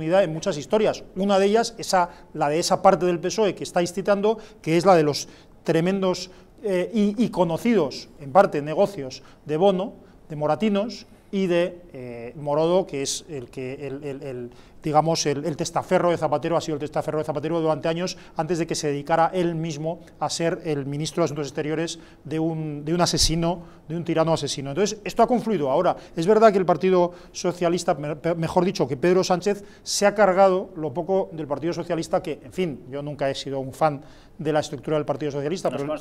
en muchas historias. Una de ellas, es la de esa parte del PSOE que estáis citando, que es la de los tremendos eh, y, conocidos, en parte, negocios de Bono, de Moratinos y de eh, Morodo, que es el, que, el digamos, el, testaferro de Zapatero, ha sido el testaferro de Zapatero durante años antes de que se dedicara él mismo a ser el ministro de Asuntos Exteriores de un, de un asesino, de un tirano asesino. Entonces, esto ha confluido ahora. Es verdad que el Partido Socialista, mejor dicho, que Pedro Sánchez se ha cargado lo poco del Partido Socialista, que, en fin, yo nunca he sido un fan de la estructura del Partido Socialista, pero,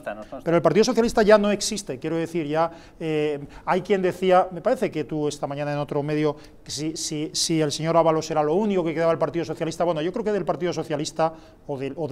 el Partido Socialista ya no existe, quiero decir, ya eh, hay quien decía, me parece que tú esta mañana en otro medio, si, si, si el señor Ábalos era lo único, que quedaba el Partido Socialista. Bueno, yo creo que del Partido Socialista o de, o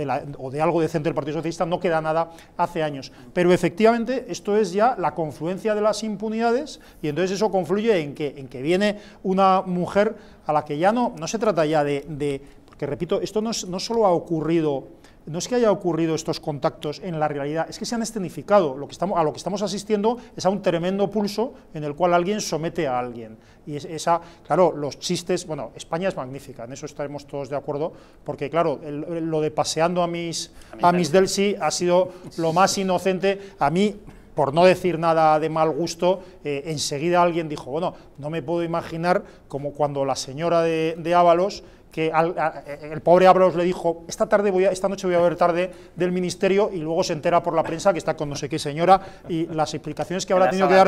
de, algo decente del Partido Socialista no queda nada hace años. Pero efectivamente esto es ya la confluencia de las impunidades y entonces eso confluye en que, viene una mujer a la que ya no, se trata ya de... porque repito, esto no solo ha ocurrido no es que haya ocurrido estos contactos en la realidad, es que se han escenificado. Lo que estamos, a lo que estamos asistiendo es a un tremendo pulso en el cual alguien somete a alguien. Y es, esa, claro, los chistes, bueno, España es magnífica, en eso estaremos todos de acuerdo, porque claro, lo de paseando a mis, a, a mis Delsi ha sido lo más inocente. A mí por no decir nada de mal gusto, eh, enseguida alguien dijo, bueno, no me puedo imaginar como cuando la señora de, Ábalos que eh, el pobre Ábalos le dijo, esta, tarde voy esta noche voy a ver tarde del ministerio y luego se entera por la prensa que está con no sé qué señora y las explicaciones que habrá tenido que dar.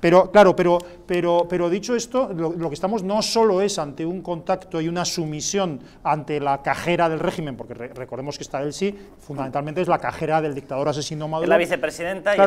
Pero claro, pero, pero, pero dicho esto, lo, que estamos no solo es ante un contacto y una sumisión ante la cajera del régimen, porque recordemos que está él sí, fundamentalmente es la cajera del dictador asesino Maduro. la vicepresidenta.